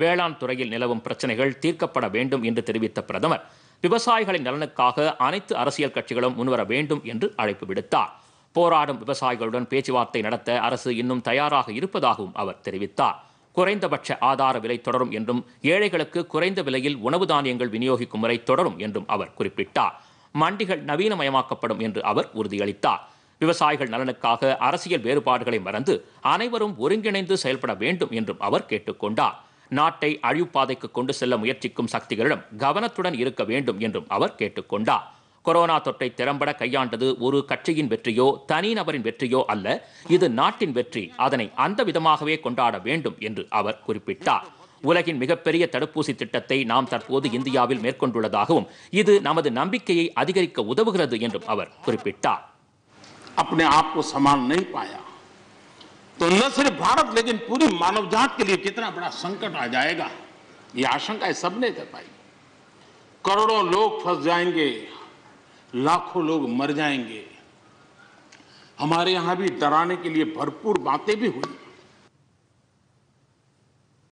வேளாண் துறையில் நிலவும் பிரச்சனைகள் தீர்க்கப்பட வேண்டும் என்று தெரிவித்த பிரதமர் விவசாயிகளின் நலனுக்காக அனைத்து அரசியல் கட்சிகளும் முன்வர வேண்டும் என்று அழைப்பு விடுத்தார் போராடும் விவசாயிகளுடன் பேச்சுவார்த்தை நடத்த அரசு இன்னும் தயாராக இருப்பதாகவும் அவர் தெரிவித்தார் குறைந்தபட்ச ஆதார விலை தொடரும் என்றும் ஏழைகளுக்கு குறைந்த விலையில் உணவு தானியங்கள் விநியோகிக்கும் முறை தொடரும் என்றும் அவர் குறிப்பிட்டார் மண்டிகள் நவீனமயமாக்கப்படும் என்று அவர் உறுதியளித்தார் விவசாயிகள் நலனுக்காக அரசியல் வேறுபாடுகளை மறந்து அனைவரும் ஒருங்கிணைந்து செயல்பட வேண்டும் என்றும் அவர் கேட்டுக்கொண்டார் நாட்டை அழிவுப்பாதைக்கு கொண்டு செல்ல முயற்சிக்கும் சக்திகளிடம் கவனத்துடன் இருக்க வேண்டும் என்றும் அவர் கேட்டுக்கொண்டார் கொரோனா தொற்றை திறம்பட கையாண்டது ஒரு கட்சியின் வெற்றியோ தனிநபரின் வெற்றியோ அல்ல இது நாட்டின் வெற்றி அதனை அந்த விதமாகவே கொண்டாட வேண்டும் என்று அவர் குறிப்பிட்டார் உலகின் மிகப்பெரிய தடுப்பூசி திட்டத்தை நாம் தற்போது இந்தியாவில் மேற்கொண்டுள்ளதாகவும் இது நமது நம்பிக்கையை அதிகரிக்க உதவுகிறது என்றும் அவர் குறிப்பிட்டார் அப்படி आप को समान பாயா न सिर्फ भारत लेकिन पूरी मानव जात के लिए कितना बड़ा संकट आ जाएगा ये आशंका है सबने कर पाई करोड़ों लोग फंस जाएंगे लाखों लोग मर जाएंगे हमारे यहां भी डराने के लिए भरपूर बातें भी हुई